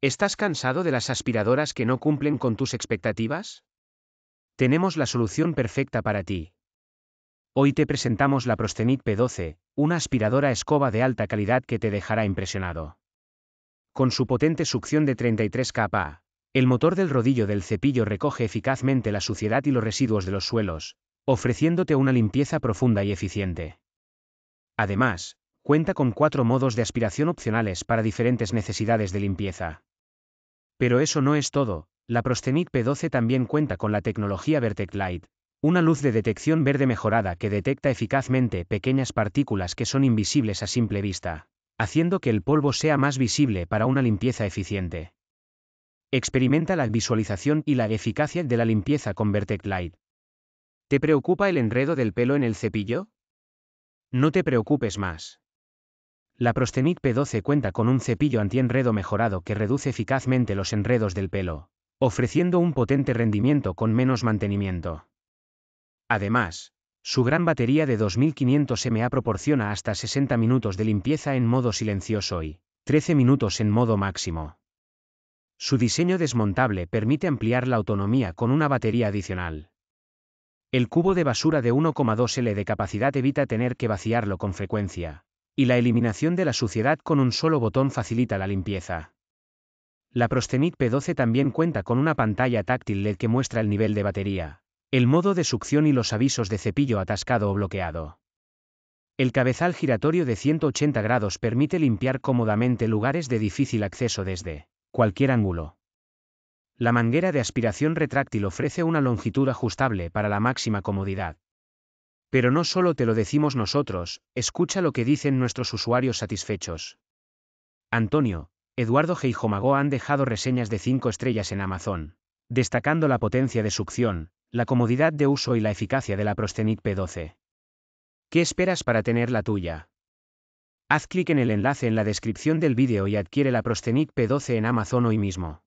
¿Estás cansado de las aspiradoras que no cumplen con tus expectativas? Tenemos la solución perfecta para ti. Hoy te presentamos la Prostenit P12, una aspiradora escoba de alta calidad que te dejará impresionado. Con su potente succión de 33 kPa, el motor del rodillo del cepillo recoge eficazmente la suciedad y los residuos de los suelos, ofreciéndote una limpieza profunda y eficiente. Además, cuenta con cuatro modos de aspiración opcionales para diferentes necesidades de limpieza. Pero eso no es todo, la Proscenic P12 también cuenta con la tecnología Vertec Light, una luz de detección verde mejorada que detecta eficazmente pequeñas partículas que son invisibles a simple vista, haciendo que el polvo sea más visible para una limpieza eficiente. Experimenta la visualización y la eficacia de la limpieza con Vertec Light. ¿Te preocupa el enredo del pelo en el cepillo? No te preocupes más. La Prostenic P12 cuenta con un cepillo antienredo mejorado que reduce eficazmente los enredos del pelo, ofreciendo un potente rendimiento con menos mantenimiento. Además, su gran batería de 2500 mAh proporciona hasta 60 minutos de limpieza en modo silencioso y 13 minutos en modo máximo. Su diseño desmontable permite ampliar la autonomía con una batería adicional. El cubo de basura de 1,2L de capacidad evita tener que vaciarlo con frecuencia, y la eliminación de la suciedad con un solo botón facilita la limpieza. La Prostenit P12 también cuenta con una pantalla táctil LED que muestra el nivel de batería, el modo de succión y los avisos de cepillo atascado o bloqueado. El cabezal giratorio de 180 grados permite limpiar cómodamente lugares de difícil acceso desde cualquier ángulo. La manguera de aspiración retráctil ofrece una longitud ajustable para la máxima comodidad, pero no solo te lo decimos nosotros, escucha lo que dicen nuestros usuarios satisfechos. Antonio, Eduardo Geijomago han dejado reseñas de 5 estrellas en Amazon, destacando la potencia de succión, la comodidad de uso y la eficacia de la Prostenic P12. ¿Qué esperas para tener la tuya? Haz clic en el enlace en la descripción del vídeo y adquiere la Prostenic P12 en Amazon hoy mismo.